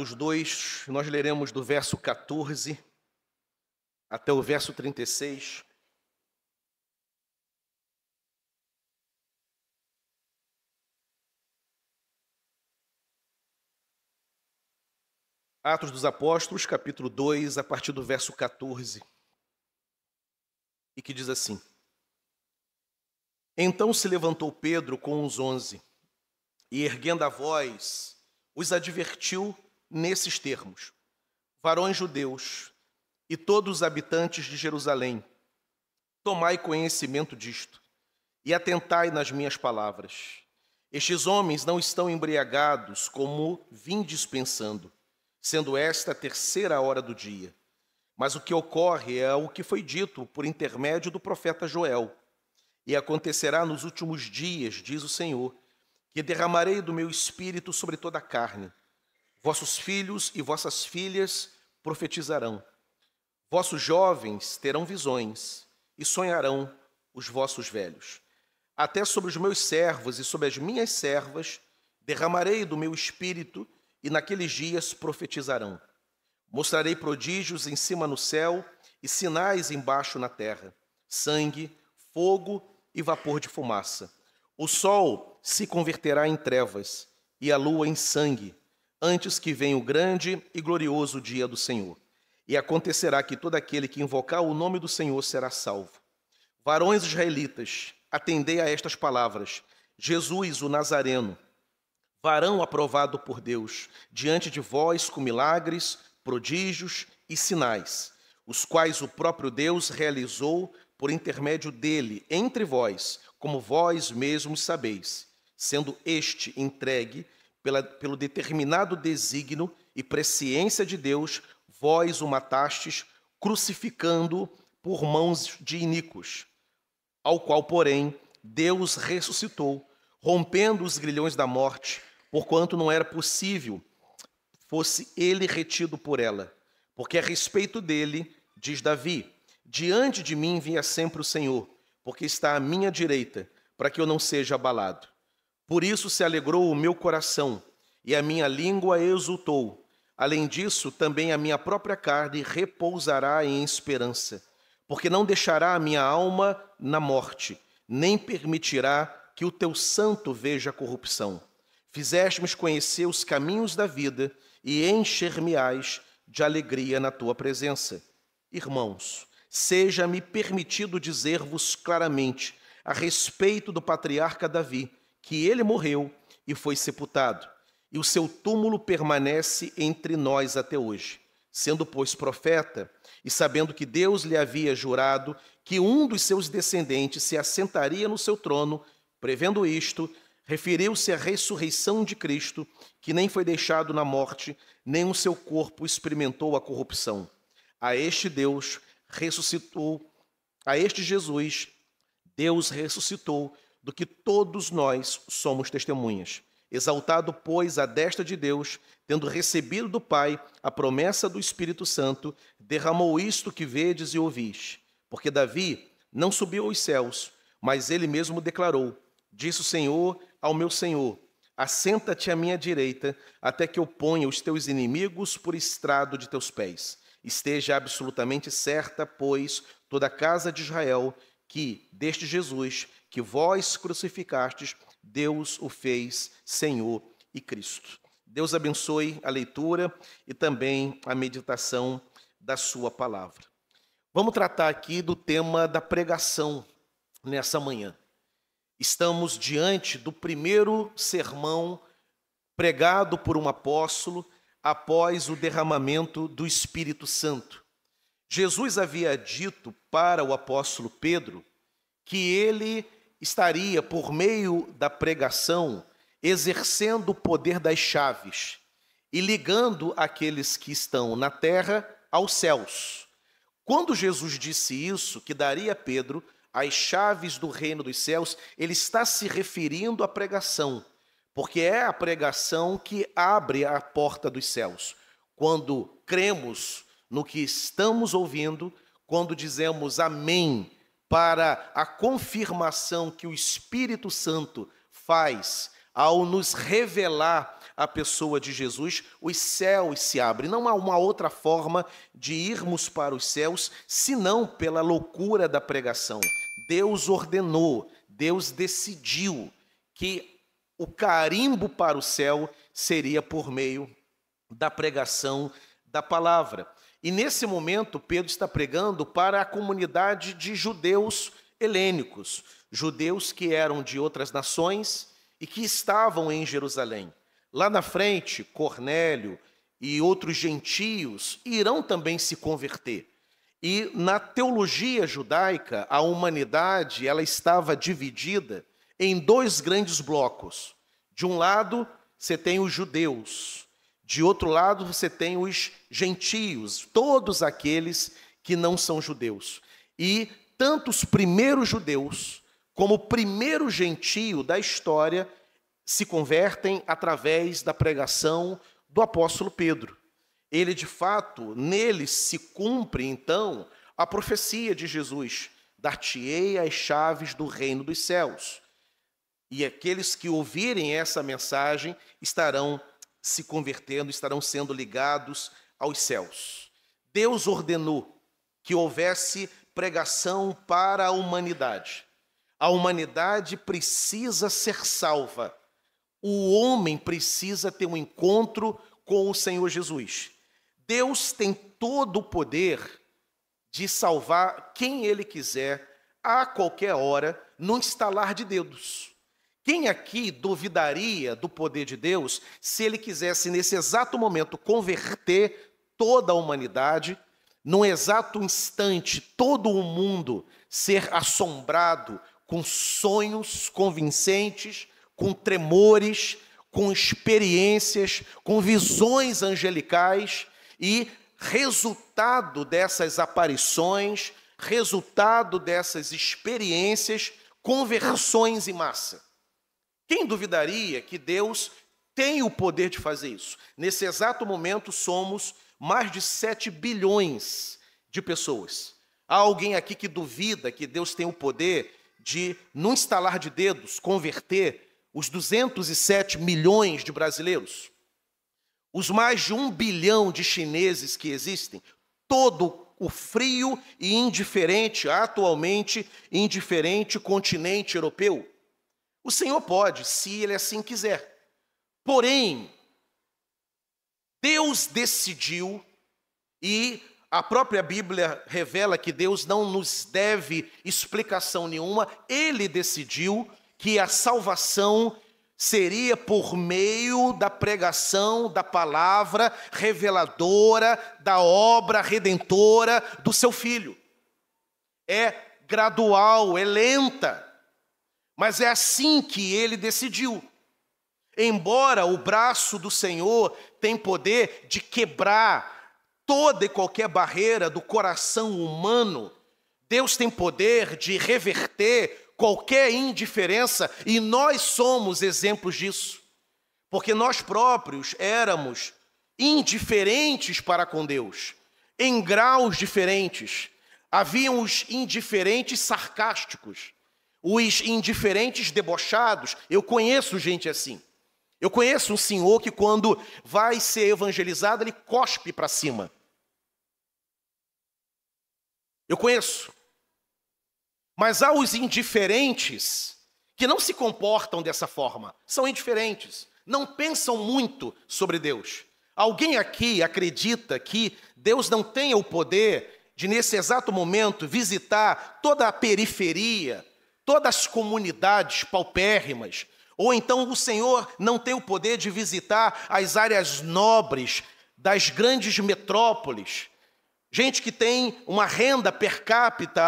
Atos 2, nós leremos do verso 14 até o verso 36. Atos dos Apóstolos, capítulo 2, a partir do verso 14, e que diz assim: Então se levantou Pedro com os onze, e erguendo a voz, os advertiu nesses termos: Varões judeus e todos os habitantes de Jerusalém, tomai conhecimento disto e atentai nas minhas palavras. Estes homens não estão embriagados como vindes pensando, sendo esta a terceira hora do dia. Mas o que ocorre é o que foi dito por intermédio do profeta Joel. E acontecerá nos últimos dias, diz o Senhor, que derramarei do meu espírito sobre toda a carne Vossos filhos e vossas filhas profetizarão. Vossos jovens terão visões e sonharão os vossos velhos. Até sobre os meus servos e sobre as minhas servas derramarei do meu espírito e naqueles dias profetizarão. Mostrarei prodígios em cima no céu e sinais embaixo na terra: sangue, fogo e vapor de fumaça. O sol se converterá em trevas e a lua em sangue antes que venha o grande e glorioso dia do Senhor. E acontecerá que todo aquele que invocar o nome do Senhor será salvo. Varões israelitas, atendei a estas palavras. Jesus, o Nazareno, varão aprovado por Deus, diante de vós com milagres, prodígios e sinais, os quais o próprio Deus realizou por intermédio dele entre vós, como vós mesmos sabeis, sendo este entregue pela, pelo determinado desígnio e presciência de Deus, vós o matastes, crucificando por mãos de iníquos, ao qual, porém, Deus ressuscitou, rompendo os grilhões da morte, porquanto não era possível fosse ele retido por ela. Porque a respeito dele, diz Davi: Diante de mim vinha sempre o Senhor, porque está à minha direita, para que eu não seja abalado. Por isso se alegrou o meu coração, e a minha língua exultou. Além disso, também a minha própria carne repousará em esperança, porque não deixará a minha alma na morte, nem permitirá que o teu santo veja a corrupção. Fizeste-me conhecer os caminhos da vida e encher-me-ás de alegria na tua presença. Irmãos, seja-me permitido dizer-vos claramente a respeito do patriarca Davi que ele morreu e foi sepultado, e o seu túmulo permanece entre nós até hoje. Sendo, pois, profeta, e sabendo que Deus lhe havia jurado que um dos seus descendentes se assentaria no seu trono, prevendo isto, referiu-se à ressurreição de Cristo, que nem foi deixado na morte, nem o seu corpo experimentou a corrupção. A este Deus ressuscitou, a este Jesus, Deus ressuscitou do que todos nós somos testemunhas. Exaltado, pois, a desta de Deus, tendo recebido do Pai a promessa do Espírito Santo, derramou isto que vedes e ouvis. Porque Davi não subiu aos céus, mas ele mesmo declarou: Disse o Senhor ao meu Senhor: Assenta-te à minha direita, até que eu ponha os teus inimigos por estrado de teus pés. Esteja absolutamente certa, pois, toda a casa de Israel, que deste Jesus que vós crucificastes, Deus o fez Senhor e Cristo. Deus abençoe a leitura e também a meditação da sua palavra. Vamos tratar aqui do tema da pregação nessa manhã. Estamos diante do primeiro sermão pregado por um apóstolo após o derramamento do Espírito Santo. Jesus havia dito para o apóstolo Pedro que ele estaria, por meio da pregação, exercendo o poder das chaves e ligando aqueles que estão na terra aos céus. Quando Jesus disse isso, que daria a Pedro as chaves do reino dos céus, ele está se referindo à pregação, porque é a pregação que abre a porta dos céus. Quando cremos no que estamos ouvindo, quando dizemos amém para a confirmação que o Espírito Santo faz ao nos revelar a pessoa de Jesus, os céus se abrem. Não há uma outra forma de irmos para os céus senão pela loucura da pregação. Deus ordenou, Deus decidiu que o carimbo para o céu seria por meio da pregação da palavra. E nesse momento, Pedro está pregando para a comunidade de judeus helênicos, judeus que eram de outras nações e que estavam em Jerusalém. Lá na frente, Cornélio e outros gentios irão também se converter. E na teologia judaica, a humanidade ela estava dividida em dois grandes blocos. De um lado, você tem os judeus, de outro lado, você tem os gentios, todos aqueles que não são judeus. E tanto os primeiros judeus como o primeiro gentio da história se convertem através da pregação do apóstolo Pedro. Ele, de fato, nele se cumpre, então, a profecia de Jesus: Dar-te-ei as chaves do reino dos céus. E aqueles que ouvirem essa mensagem estarão se convertendo estarão sendo ligados aos céus. Deus ordenou que houvesse pregação para a humanidade. A humanidade precisa ser salva. O homem precisa ter um encontro com o Senhor Jesus. Deus tem todo o poder de salvar quem ele quiser, a qualquer hora, no estalar de dedos. Quem aqui duvidaria do poder de Deus se ele quisesse, nesse exato momento, converter toda a humanidade, num exato instante, todo o mundo ser assombrado com sonhos convincentes, com tremores, com experiências, com visões angelicais e resultado dessas aparições, resultado dessas experiências, conversões em massa. Quem duvidaria que Deus tem o poder de fazer isso? Nesse exato momento, somos mais de 7 bilhões de pessoas. Há alguém aqui que duvida que Deus tem o poder de, num estalar de dedos, converter os 207 milhões de brasileiros? Os mais de um bilhão de chineses que existem? Todo o frio e indiferente, atualmente indiferente continente europeu? O Senhor pode, se Ele assim quiser. Porém, Deus decidiu, e a própria Bíblia revela que Deus não nos deve explicação nenhuma, Ele decidiu que a salvação seria por meio da pregação da palavra reveladora da obra redentora do seu filho. É gradual, é lenta. Mas é assim que ele decidiu. Embora o braço do Senhor tem poder de quebrar toda e qualquer barreira do coração humano, Deus tem poder de reverter qualquer indiferença e nós somos exemplos disso. Porque nós próprios éramos indiferentes para com Deus, em graus diferentes. Haviam os indiferentes sarcásticos, os indiferentes debochados, eu conheço gente assim. Eu conheço um senhor que, quando vai ser evangelizado, ele cospe para cima. Eu conheço. Mas há os indiferentes que não se comportam dessa forma, são indiferentes, não pensam muito sobre Deus. Alguém aqui acredita que Deus não tenha o poder de, nesse exato momento, visitar toda a periferia, todas as comunidades paupérrimas, ou então o Senhor não tem o poder de visitar as áreas nobres das grandes metrópoles. Gente que tem uma renda per capita,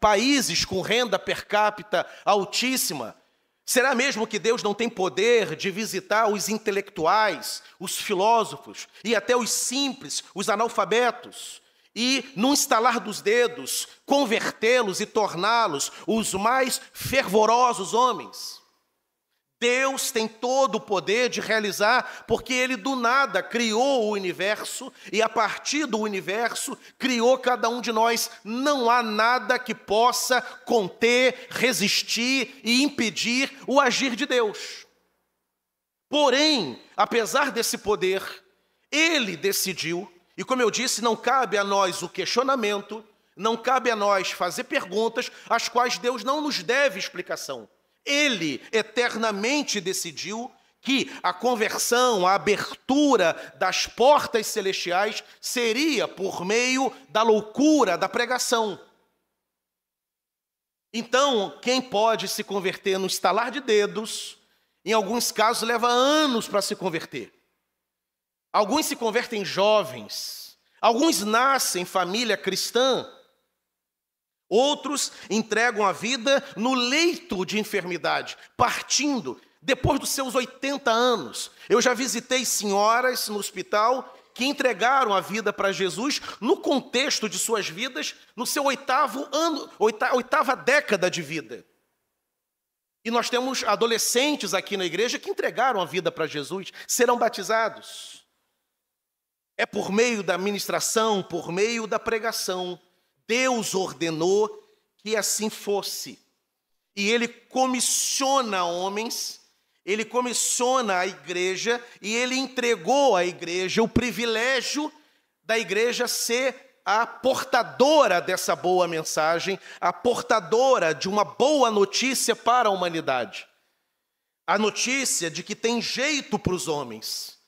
países com renda per capita altíssima. Será mesmo que Deus não tem poder de visitar os intelectuais, os filósofos e até os simples, os analfabetos? e, num estalar dos dedos, convertê-los e torná-los os mais fervorosos homens. Deus tem todo o poder de realizar, porque Ele do nada criou o universo e, a partir do universo, criou cada um de nós. Não há nada que possa conter, resistir e impedir o agir de Deus. Porém, apesar desse poder, Ele decidiu e como eu disse, não cabe a nós o questionamento, não cabe a nós fazer perguntas às quais Deus não nos deve explicação. Ele eternamente decidiu que a conversão, a abertura das portas celestiais seria por meio da loucura da pregação. Então, quem pode se converter no estalar de dedos, em alguns casos leva anos para se converter. Alguns se convertem jovens, alguns nascem em família cristã, outros entregam a vida no leito de enfermidade, partindo depois dos seus 80 anos. Eu já visitei senhoras no hospital que entregaram a vida para Jesus no contexto de suas vidas, no seu oitavo ano, oitava década de vida. E nós temos adolescentes aqui na igreja que entregaram a vida para Jesus, serão batizados. É por meio da ministração, por meio da pregação. Deus ordenou que assim fosse. E ele comissiona homens, ele comissiona a igreja e ele entregou à igreja o privilégio da igreja ser a portadora dessa boa mensagem, a portadora de uma boa notícia para a humanidade. A notícia de que tem jeito para os homens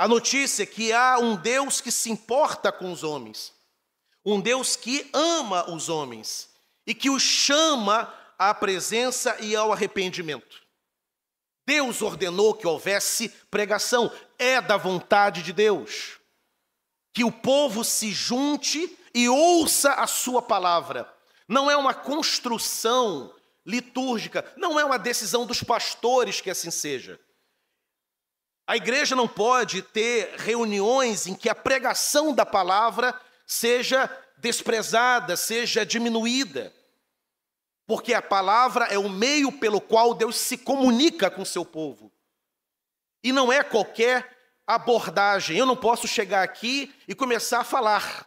a notícia é que há um Deus que se importa com os homens, um Deus que ama os homens e que os chama à presença e ao arrependimento. Deus ordenou que houvesse pregação, é da vontade de Deus. Que o povo se junte e ouça a sua palavra. Não é uma construção litúrgica, não é uma decisão dos pastores que assim seja. A igreja não pode ter reuniões em que a pregação da palavra seja desprezada, seja diminuída. Porque a palavra é o meio pelo qual Deus se comunica com seu povo. E não é qualquer abordagem. Eu não posso chegar aqui e começar a falar.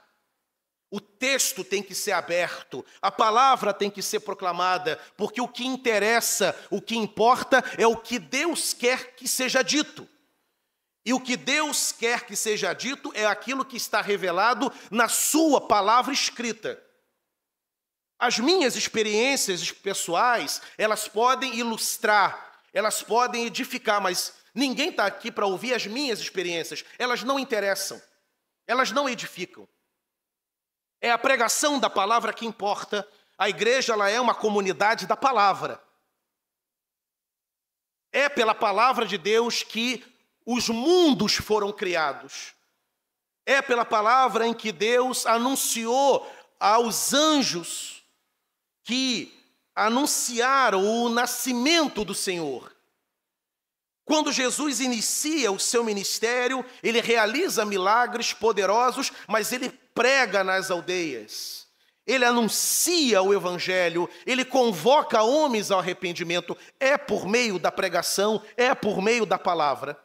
O texto tem que ser aberto, a palavra tem que ser proclamada, porque o que interessa, o que importa é o que Deus quer que seja dito. E o que Deus quer que seja dito é aquilo que está revelado na Sua palavra escrita. As minhas experiências pessoais, elas podem ilustrar, elas podem edificar, mas ninguém está aqui para ouvir as minhas experiências. Elas não interessam, elas não edificam. É a pregação da palavra que importa. A igreja ela é uma comunidade da palavra. É pela palavra de Deus que os mundos foram criados. É pela palavra em que Deus anunciou aos anjos que anunciaram o nascimento do Senhor. Quando Jesus inicia o seu ministério, ele realiza milagres poderosos, mas ele prega nas aldeias. Ele anuncia o evangelho, ele convoca homens ao arrependimento, é por meio da pregação, é por meio da palavra.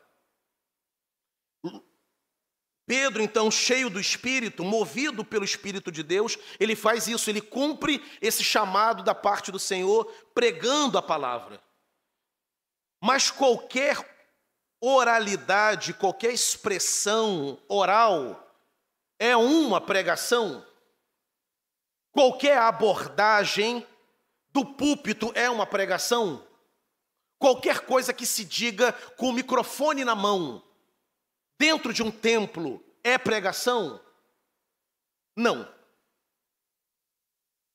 Pedro, então, cheio do Espírito, movido pelo Espírito de Deus, ele faz isso, ele cumpre esse chamado da parte do Senhor, pregando a palavra. Mas qualquer oralidade, qualquer expressão oral é uma pregação. Qualquer abordagem do púlpito é uma pregação. Qualquer coisa que se diga com o microfone na mão dentro de um templo é pregação? Não.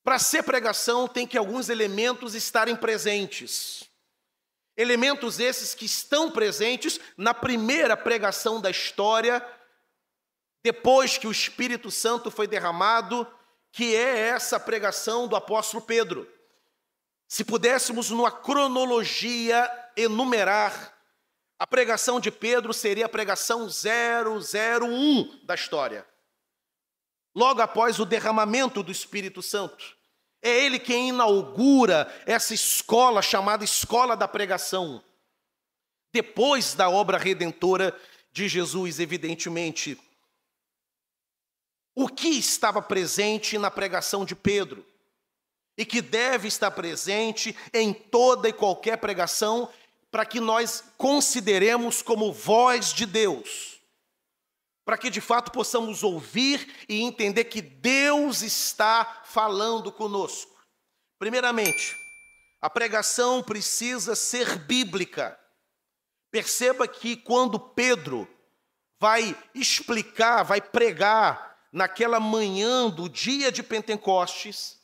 Para ser pregação, tem que alguns elementos estarem presentes. Elementos esses que estão presentes na primeira pregação da história, depois que o Espírito Santo foi derramado, que é essa pregação do apóstolo Pedro. Se pudéssemos, numa cronologia, enumerar a pregação de Pedro seria a pregação 001 da história. Logo após o derramamento do Espírito Santo. É ele quem inaugura essa escola chamada Escola da Pregação. Depois da obra redentora de Jesus, evidentemente. O que estava presente na pregação de Pedro? E que deve estar presente em toda e qualquer pregação para que nós consideremos como voz de Deus, para que de fato possamos ouvir e entender que Deus está falando conosco. Primeiramente, a pregação precisa ser bíblica. Perceba que quando Pedro vai explicar, vai pregar naquela manhã do dia de Pentecostes,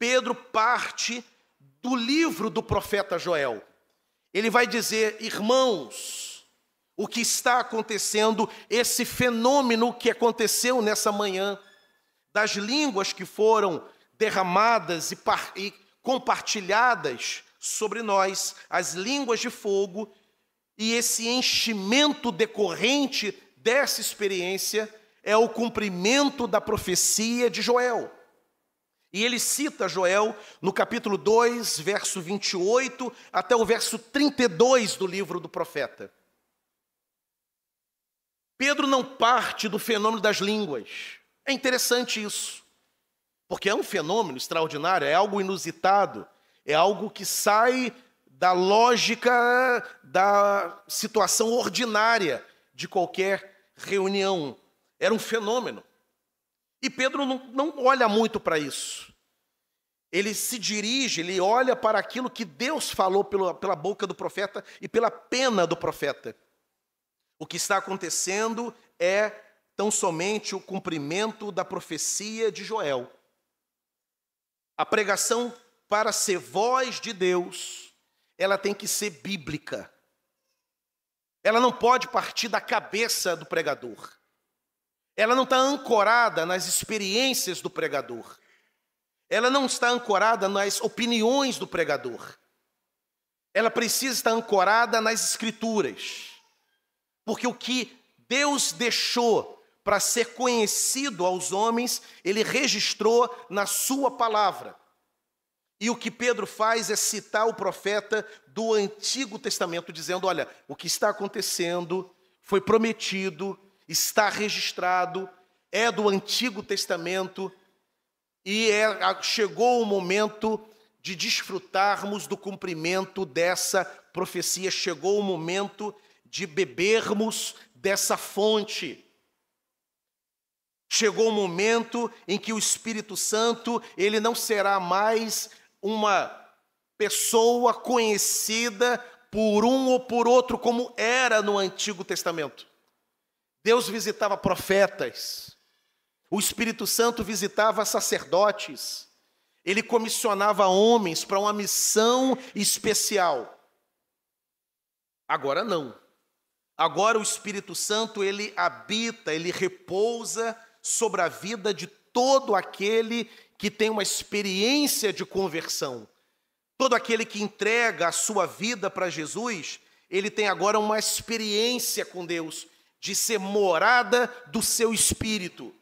Pedro parte do livro do profeta Joel ele vai dizer: irmãos, o que está acontecendo, esse fenômeno que aconteceu nessa manhã, das línguas que foram derramadas e, e compartilhadas sobre nós, as línguas de fogo, e esse enchimento decorrente dessa experiência é o cumprimento da profecia de Joel. E ele cita Joel no capítulo 2, verso 28 até o verso 32 do livro do profeta. Pedro não parte do fenômeno das línguas. É interessante isso, porque é um fenômeno extraordinário, é algo inusitado, é algo que sai da lógica da situação ordinária de qualquer reunião. Era um fenômeno. E Pedro não, não olha muito para isso. Ele se dirige, ele olha para aquilo que Deus falou pela boca do profeta e pela pena do profeta. O que está acontecendo é tão somente o cumprimento da profecia de Joel. A pregação para ser voz de Deus, ela tem que ser bíblica. Ela não pode partir da cabeça do pregador. Ela não está ancorada nas experiências do pregador. Ela não está ancorada nas opiniões do pregador. Ela precisa estar ancorada nas escrituras. Porque o que Deus deixou para ser conhecido aos homens, ele registrou na sua palavra. E o que Pedro faz é citar o profeta do Antigo Testamento, dizendo: Olha, o que está acontecendo foi prometido está registrado, é do Antigo Testamento e é, chegou o momento de desfrutarmos do cumprimento dessa profecia, chegou o momento de bebermos dessa fonte. Chegou o momento em que o Espírito Santo, ele não será mais uma pessoa conhecida por um ou por outro como era no Antigo Testamento. Deus visitava profetas, o Espírito Santo visitava sacerdotes, ele comissionava homens para uma missão especial. Agora não. Agora o Espírito Santo ele habita, ele repousa sobre a vida de todo aquele que tem uma experiência de conversão. Todo aquele que entrega a sua vida para Jesus, ele tem agora uma experiência com Deus de ser morada do seu espírito.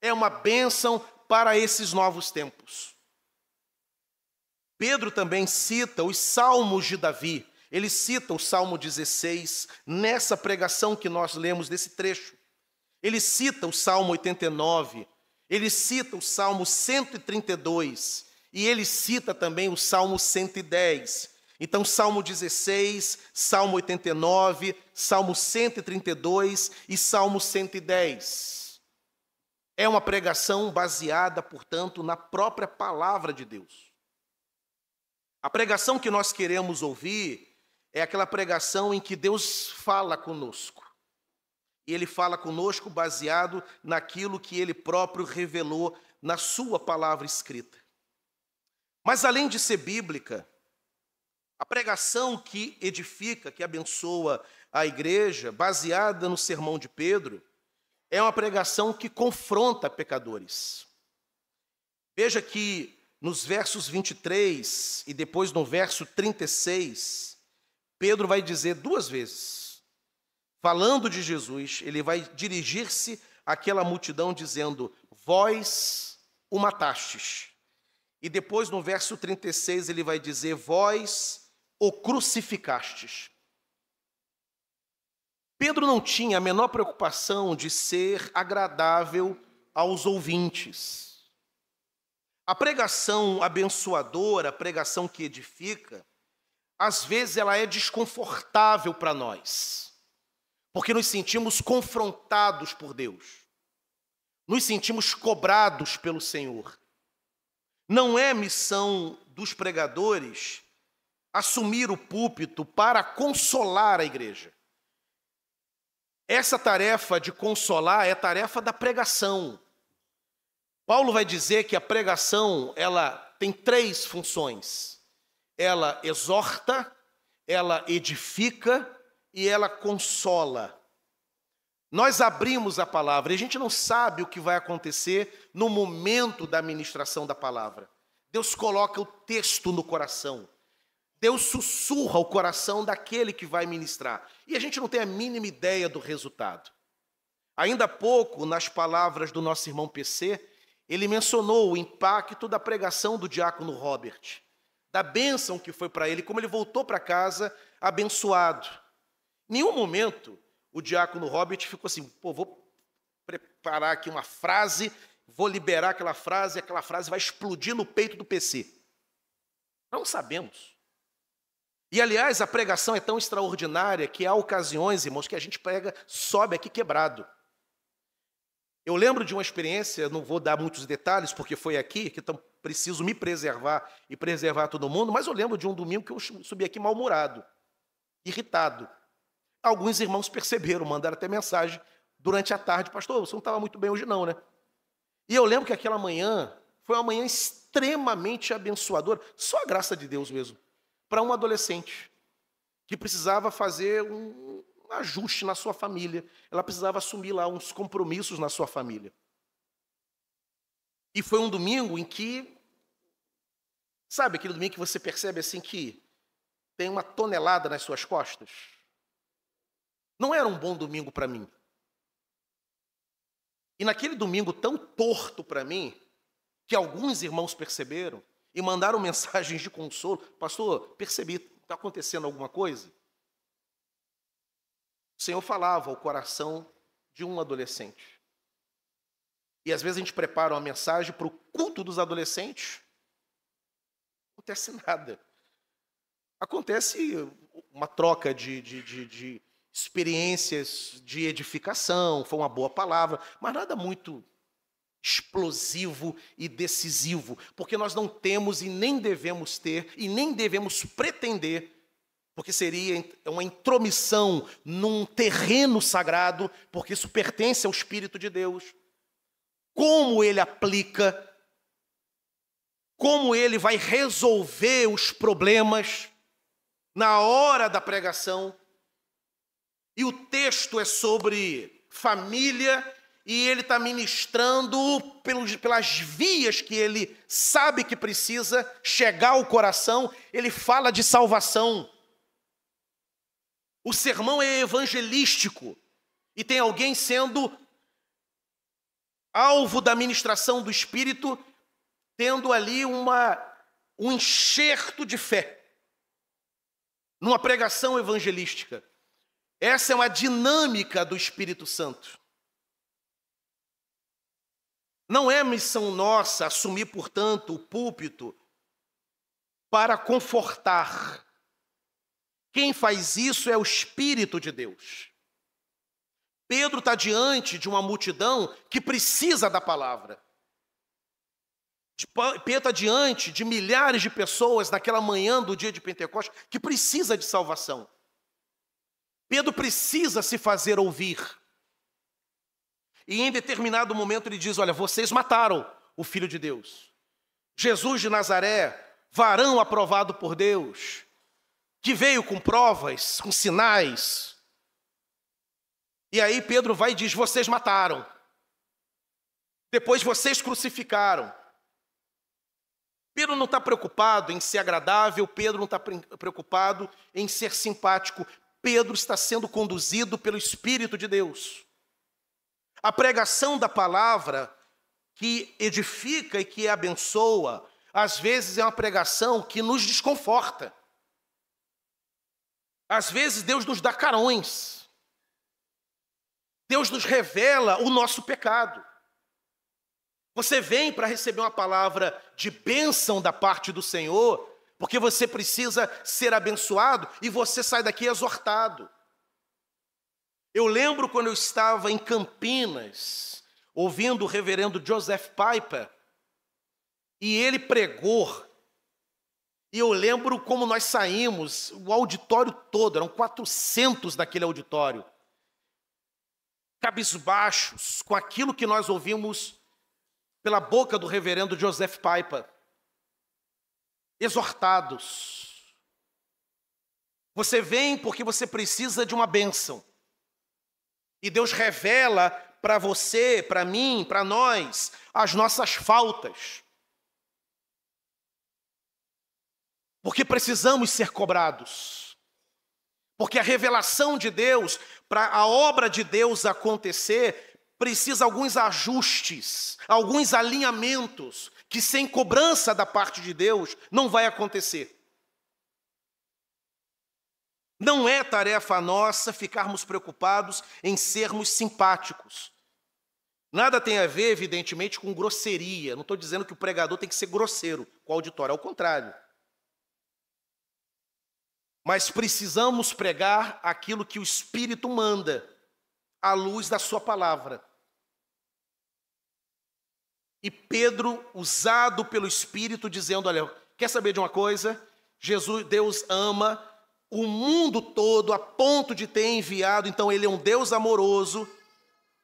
É uma bênção para esses novos tempos. Pedro também cita os salmos de Davi. Ele cita o Salmo 16 nessa pregação que nós lemos desse trecho. Ele cita o Salmo 89, ele cita o Salmo 132 e ele cita também o Salmo 110. Então, Salmo 16, Salmo 89, Salmo 132 e Salmo 110. É uma pregação baseada, portanto, na própria palavra de Deus. A pregação que nós queremos ouvir é aquela pregação em que Deus fala conosco. E ele fala conosco baseado naquilo que ele próprio revelou na sua palavra escrita. Mas além de ser bíblica, a pregação que edifica, que abençoa à igreja, baseada no sermão de Pedro, é uma pregação que confronta pecadores. Veja que nos versos 23 e depois no verso 36, Pedro vai dizer duas vezes, falando de Jesus, ele vai dirigir-se àquela multidão dizendo: Vós o matastes. E depois no verso 36 ele vai dizer: Vós o crucificastes. Pedro não tinha a menor preocupação de ser agradável aos ouvintes. A pregação abençoadora, a pregação que edifica, às vezes ela é desconfortável para nós, porque nos sentimos confrontados por Deus, nos sentimos cobrados pelo Senhor. Não é missão dos pregadores assumir o púlpito para consolar a igreja. Essa tarefa de consolar é tarefa da pregação. Paulo vai dizer que a pregação, ela tem três funções. Ela exorta, ela edifica e ela consola. Nós abrimos a palavra e a gente não sabe o que vai acontecer no momento da ministração da palavra. Deus coloca o texto no coração. Deus sussurra o coração daquele que vai ministrar. E a gente não tem a mínima ideia do resultado. Ainda há pouco, nas palavras do nosso irmão PC, ele mencionou o impacto da pregação do diácono Robert, da bênção que foi para ele, como ele voltou para casa abençoado. Em nenhum momento o diácono Robert ficou assim, pô, vou preparar aqui uma frase, vou liberar aquela frase, e aquela frase vai explodir no peito do PC. Não sabemos. E aliás, a pregação é tão extraordinária que há ocasiões, irmãos, que a gente prega, sobe aqui quebrado. Eu lembro de uma experiência, não vou dar muitos detalhes, porque foi aqui, que então preciso me preservar e preservar todo mundo, mas eu lembro de um domingo que eu subi aqui mal-humorado, irritado. Alguns irmãos perceberam, mandaram até mensagem durante a tarde, pastor, você não estava muito bem hoje não, né? E eu lembro que aquela manhã foi uma manhã extremamente abençoadora, só a graça de Deus mesmo para um adolescente que precisava fazer um ajuste na sua família, ela precisava assumir lá uns compromissos na sua família. E foi um domingo em que, sabe aquele domingo que você percebe assim que tem uma tonelada nas suas costas? Não era um bom domingo para mim. E naquele domingo tão torto para mim, que alguns irmãos perceberam, e mandaram mensagens de consolo. Pastor, percebi, está acontecendo alguma coisa? O Senhor falava ao coração de um adolescente. E às vezes a gente prepara uma mensagem para o culto dos adolescentes. Não acontece nada. Acontece uma troca de, de, de, de experiências de edificação, foi uma boa palavra, mas nada muito explosivo e decisivo, porque nós não temos e nem devemos ter e nem devemos pretender, porque seria uma intromissão num terreno sagrado, porque isso pertence ao Espírito de Deus. Como ele aplica, como ele vai resolver os problemas na hora da pregação. E o texto é sobre família e ele está ministrando pelas vias que ele sabe que precisa chegar ao coração, ele fala de salvação. O sermão é evangelístico e tem alguém sendo alvo da ministração do Espírito, tendo ali uma, um enxerto de fé, numa pregação evangelística. Essa é uma dinâmica do Espírito Santo. Não é missão nossa assumir, portanto, o púlpito para confortar. Quem faz isso é o Espírito de Deus. Pedro está diante de uma multidão que precisa da palavra. Pedro está diante de milhares de pessoas naquela manhã do dia de Pentecostes que precisa de salvação. Pedro precisa se fazer ouvir. E em determinado momento ele diz: Olha, vocês mataram o filho de Deus. Jesus de Nazaré, varão aprovado por Deus, que veio com provas, com sinais. E aí Pedro vai e diz: Vocês mataram. Depois vocês crucificaram. Pedro não está preocupado em ser agradável, Pedro não está preocupado em ser simpático. Pedro está sendo conduzido pelo Espírito de Deus. A pregação da palavra que edifica e que abençoa, às vezes é uma pregação que nos desconforta. Às vezes Deus nos dá carões. Deus nos revela o nosso pecado. Você vem para receber uma palavra de bênção da parte do Senhor, porque você precisa ser abençoado e você sai daqui exortado. Eu lembro quando eu estava em Campinas, ouvindo o reverendo Joseph Piper, e ele pregou. E eu lembro como nós saímos, o auditório todo, eram 400 daquele auditório, cabisbaixos, com aquilo que nós ouvimos pela boca do reverendo Joseph Piper, exortados. Você vem porque você precisa de uma bênção. E Deus revela para você, para mim, para nós, as nossas faltas. Porque precisamos ser cobrados. Porque a revelação de Deus, para a obra de Deus acontecer, precisa alguns ajustes, alguns alinhamentos, que sem cobrança da parte de Deus não vai acontecer. Não é tarefa nossa ficarmos preocupados em sermos simpáticos. Nada tem a ver, evidentemente, com grosseria. Não estou dizendo que o pregador tem que ser grosseiro com o auditório, ao contrário. Mas precisamos pregar aquilo que o Espírito manda, à luz da Sua palavra. E Pedro, usado pelo Espírito, dizendo: Olha, quer saber de uma coisa? Jesus, Deus ama o mundo todo a ponto de ter enviado, então ele é um Deus amoroso,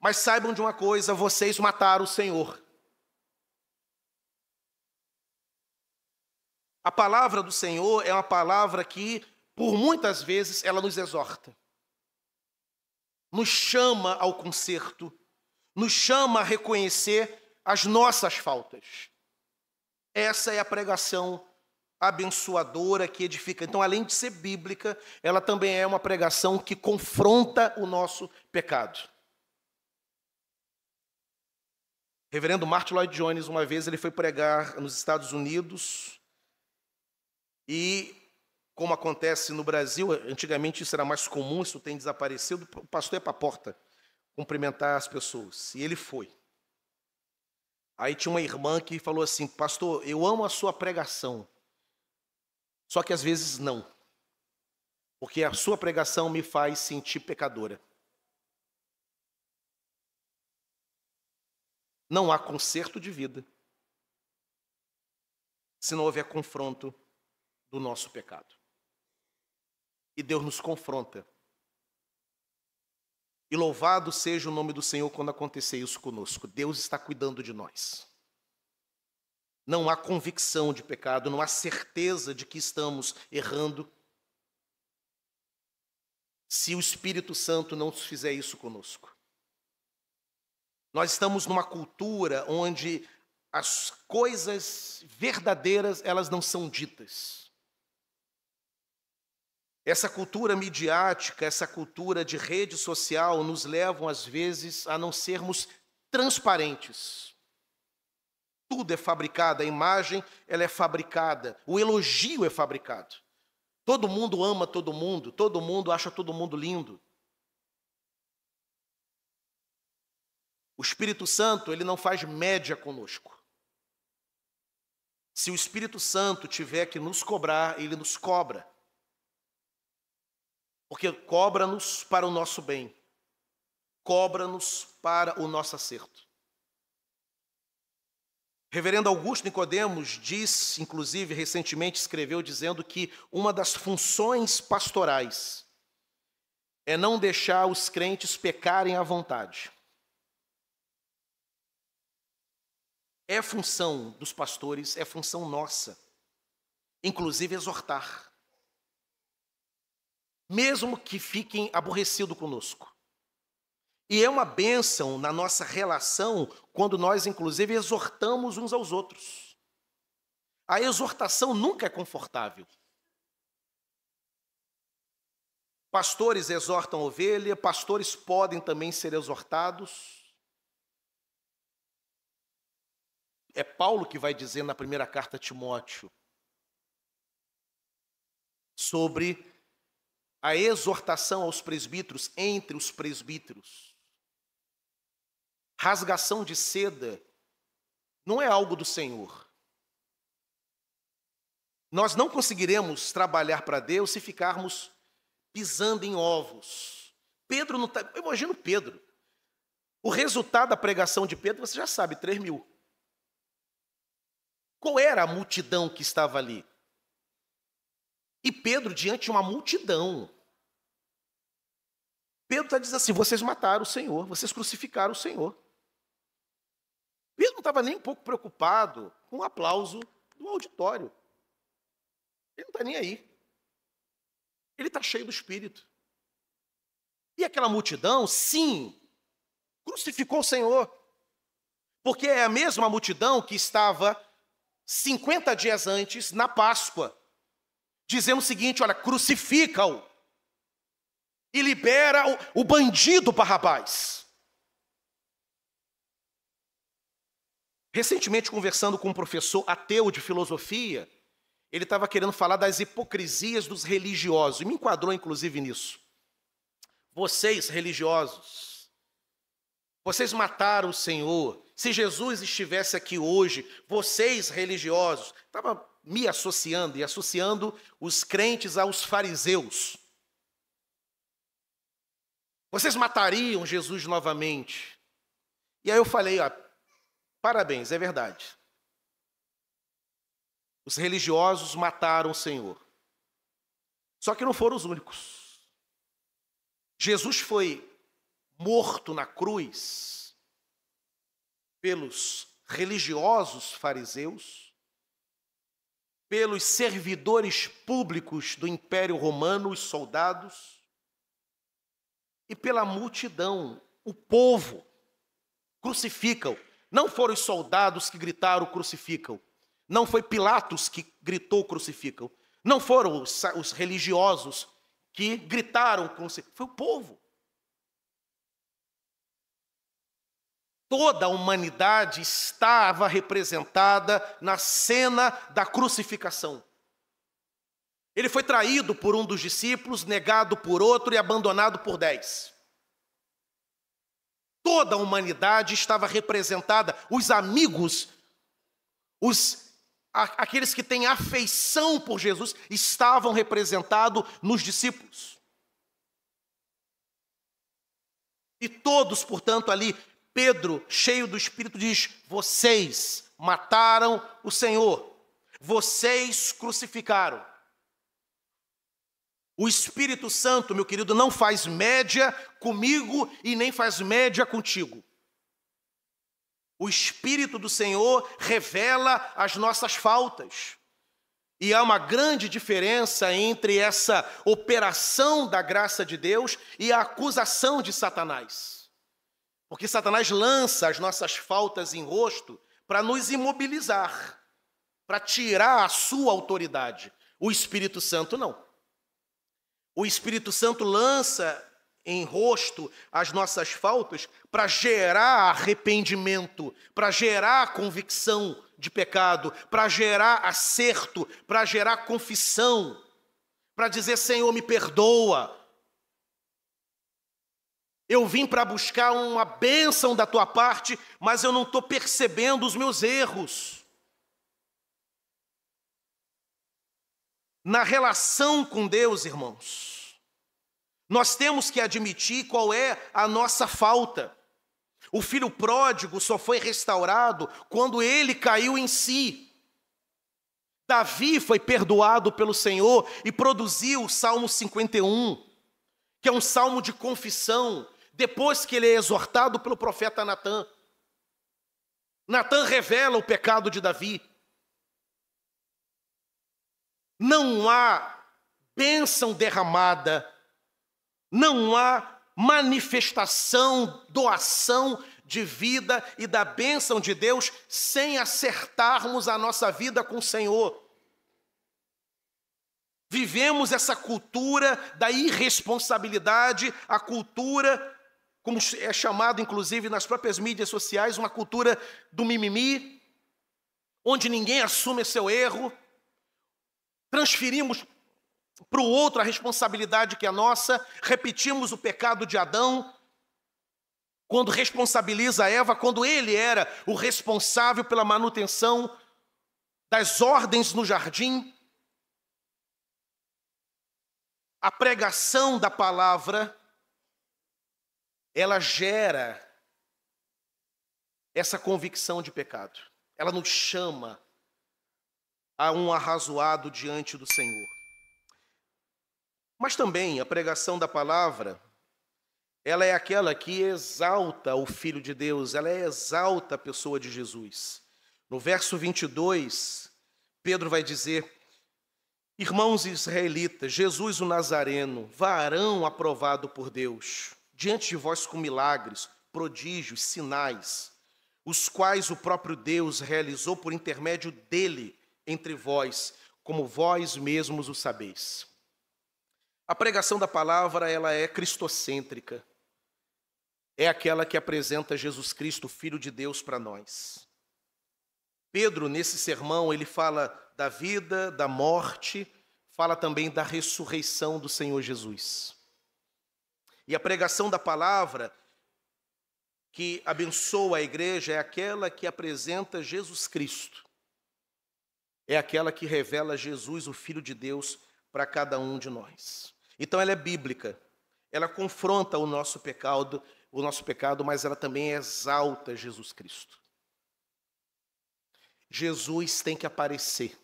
mas saibam de uma coisa: vocês mataram o Senhor. A palavra do Senhor é uma palavra que, por muitas vezes, ela nos exorta, nos chama ao conserto, nos chama a reconhecer as nossas faltas. Essa é a pregação abençoadora que edifica. Então, além de ser bíblica, ela também é uma pregação que confronta o nosso pecado. Reverendo Martin Lloyd Jones, uma vez, ele foi pregar nos Estados Unidos e, como acontece no Brasil, antigamente isso era mais comum, isso tem desaparecido, o pastor ia para a porta cumprimentar as pessoas. E ele foi. Aí tinha uma irmã que falou assim: Pastor, eu amo a sua pregação só que às vezes não. Porque a sua pregação me faz sentir pecadora. Não há conserto de vida se não houver confronto do nosso pecado. E Deus nos confronta. E louvado seja o nome do Senhor quando acontecer isso conosco. Deus está cuidando de nós não há convicção de pecado, não há certeza de que estamos errando. Se o Espírito Santo não fizer isso conosco. Nós estamos numa cultura onde as coisas verdadeiras, elas não são ditas. Essa cultura midiática, essa cultura de rede social nos levam às vezes a não sermos transparentes tudo é fabricado, a imagem ela é fabricada, o elogio é fabricado. Todo mundo ama todo mundo, todo mundo acha todo mundo lindo. O Espírito Santo, ele não faz média conosco. Se o Espírito Santo tiver que nos cobrar, ele nos cobra. Porque cobra-nos para o nosso bem, cobra-nos para o nosso acerto. Reverendo Augusto Nicodemos diz, inclusive, recentemente escreveu dizendo que uma das funções pastorais é não deixar os crentes pecarem à vontade. É função dos pastores, é função nossa, inclusive exortar. Mesmo que fiquem aborrecidos conosco, e é uma bênção na nossa relação quando nós, inclusive, exortamos uns aos outros. A exortação nunca é confortável. Pastores exortam ovelha, pastores podem também ser exortados. É Paulo que vai dizer na primeira carta a Timóteo sobre a exortação aos presbíteros entre os presbíteros rasgação de seda, não é algo do Senhor. Nós não conseguiremos trabalhar para Deus se ficarmos pisando em ovos. Pedro não tá, imagino Pedro. O resultado da pregação de Pedro, você já sabe, 3 mil. Qual era a multidão que estava ali? E Pedro diante de uma multidão. Pedro está dizendo assim: vocês mataram o Senhor, vocês crucificaram o Senhor não estava nem um pouco preocupado com o aplauso do auditório. Ele não está nem aí. Ele está cheio do espírito. E aquela multidão, sim, crucificou o Senhor. Porque é a mesma multidão que estava 50 dias antes, na Páscoa, dizendo o seguinte: olha, crucifica-o e libera o, o bandido Barrabás. Recentemente, conversando com um professor ateu de filosofia, ele estava querendo falar das hipocrisias dos religiosos, e me enquadrou inclusive nisso. Vocês, religiosos, vocês mataram o Senhor. Se Jesus estivesse aqui hoje, vocês, religiosos, estava me associando e associando os crentes aos fariseus. Vocês matariam Jesus novamente. E aí eu falei, ó, Parabéns, é verdade. Os religiosos mataram o Senhor. Só que não foram os únicos. Jesus foi morto na cruz pelos religiosos fariseus, pelos servidores públicos do Império Romano, os soldados, e pela multidão, o povo. Crucificam. Não foram os soldados que gritaram crucificam. Não foi Pilatos que gritou crucificam. Não foram os, os religiosos que gritaram crucificam. Foi o povo. Toda a humanidade estava representada na cena da crucificação. Ele foi traído por um dos discípulos, negado por outro e abandonado por dez toda a humanidade estava representada, os amigos, os aqueles que têm afeição por Jesus estavam representados nos discípulos. E todos, portanto, ali, Pedro, cheio do Espírito, diz: Vocês mataram o Senhor, vocês crucificaram. O Espírito Santo, meu querido, não faz média comigo e nem faz média contigo. O Espírito do Senhor revela as nossas faltas. E há uma grande diferença entre essa operação da graça de Deus e a acusação de Satanás. Porque Satanás lança as nossas faltas em rosto para nos imobilizar, para tirar a sua autoridade. O Espírito Santo não. O Espírito Santo lança em rosto as nossas faltas para gerar arrependimento, para gerar convicção de pecado, para gerar acerto, para gerar confissão, para dizer: Senhor, me perdoa. Eu vim para buscar uma bênção da tua parte, mas eu não estou percebendo os meus erros. na relação com Deus, irmãos, nós temos que admitir qual é a nossa falta. O filho pródigo só foi restaurado quando ele caiu em si. Davi foi perdoado pelo Senhor e produziu o Salmo 51, que é um salmo de confissão, depois que ele é exortado pelo profeta Natã. Natã revela o pecado de Davi não há bênção derramada, não há manifestação, doação de vida e da bênção de Deus sem acertarmos a nossa vida com o Senhor. Vivemos essa cultura da irresponsabilidade, a cultura, como é chamado inclusive nas próprias mídias sociais, uma cultura do mimimi, onde ninguém assume seu erro transferimos para o outro a responsabilidade que é nossa, repetimos o pecado de Adão, quando responsabiliza Eva, quando ele era o responsável pela manutenção das ordens no jardim. A pregação da palavra, ela gera essa convicção de pecado. Ela nos chama a um arrazoado diante do Senhor. Mas também a pregação da palavra, ela é aquela que exalta o Filho de Deus, ela é exalta a pessoa de Jesus. No verso 22, Pedro vai dizer: Irmãos israelitas, Jesus o Nazareno, varão aprovado por Deus, diante de vós com milagres, prodígios, sinais, os quais o próprio Deus realizou por intermédio dele entre vós, como vós mesmos o sabeis. A pregação da palavra, ela é cristocêntrica. É aquela que apresenta Jesus Cristo, filho de Deus para nós. Pedro, nesse sermão, ele fala da vida, da morte, fala também da ressurreição do Senhor Jesus. E a pregação da palavra que abençoa a igreja é aquela que apresenta Jesus Cristo, é aquela que revela Jesus, o Filho de Deus, para cada um de nós. Então ela é bíblica. Ela confronta o nosso pecado, o nosso pecado, mas ela também exalta Jesus Cristo. Jesus tem que aparecer.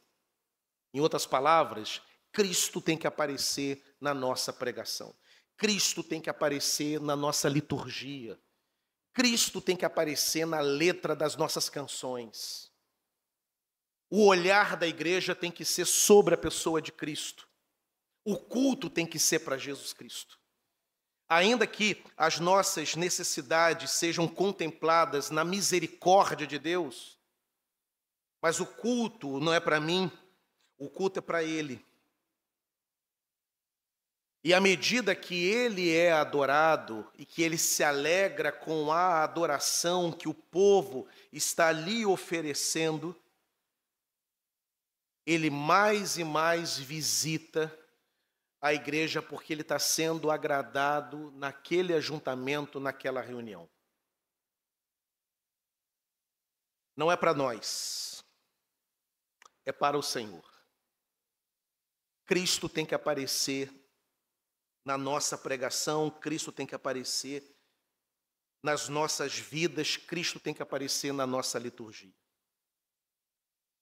Em outras palavras, Cristo tem que aparecer na nossa pregação. Cristo tem que aparecer na nossa liturgia. Cristo tem que aparecer na letra das nossas canções. O olhar da igreja tem que ser sobre a pessoa de Cristo. O culto tem que ser para Jesus Cristo. Ainda que as nossas necessidades sejam contempladas na misericórdia de Deus, mas o culto não é para mim, o culto é para Ele. E à medida que Ele é adorado e que Ele se alegra com a adoração que o povo está lhe oferecendo, ele mais e mais visita a igreja porque ele está sendo agradado naquele ajuntamento, naquela reunião. Não é para nós, é para o Senhor. Cristo tem que aparecer na nossa pregação, Cristo tem que aparecer nas nossas vidas, Cristo tem que aparecer na nossa liturgia.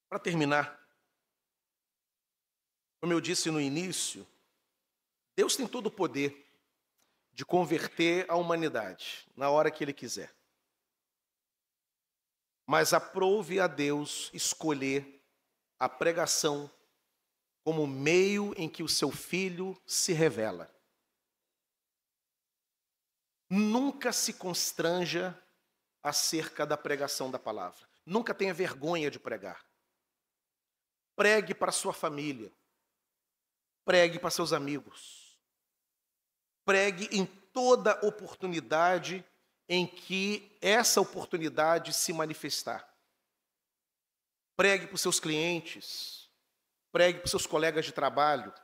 Para terminar, como eu disse no início, Deus tem todo o poder de converter a humanidade na hora que Ele quiser. Mas aprove a Deus escolher a pregação como meio em que o seu filho se revela. Nunca se constranja acerca da pregação da palavra. Nunca tenha vergonha de pregar. Pregue para sua família, Pregue para seus amigos. Pregue em toda oportunidade em que essa oportunidade se manifestar. Pregue para os seus clientes, pregue para os seus colegas de trabalho.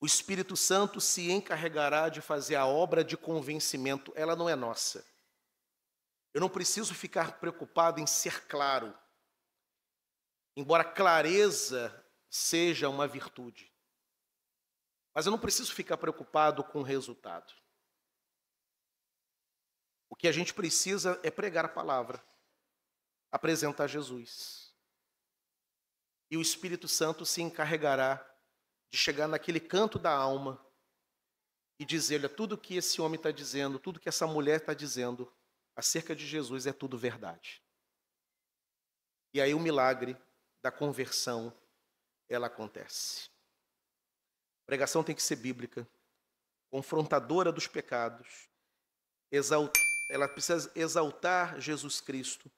O Espírito Santo se encarregará de fazer a obra de convencimento, ela não é nossa. Eu não preciso ficar preocupado em ser claro. Embora clareza seja uma virtude. Mas eu não preciso ficar preocupado com o resultado. O que a gente precisa é pregar a palavra, apresentar Jesus. E o Espírito Santo se encarregará de chegar naquele canto da alma e dizer-lhe: é tudo que esse homem está dizendo, tudo que essa mulher está dizendo acerca de Jesus é tudo verdade. E aí o milagre da conversão, ela acontece. A pregação tem que ser bíblica, confrontadora dos pecados, ela precisa exaltar Jesus Cristo.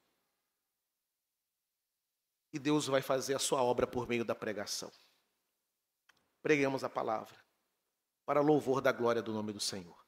E Deus vai fazer a sua obra por meio da pregação. Preguemos a palavra para louvor da glória do nome do Senhor.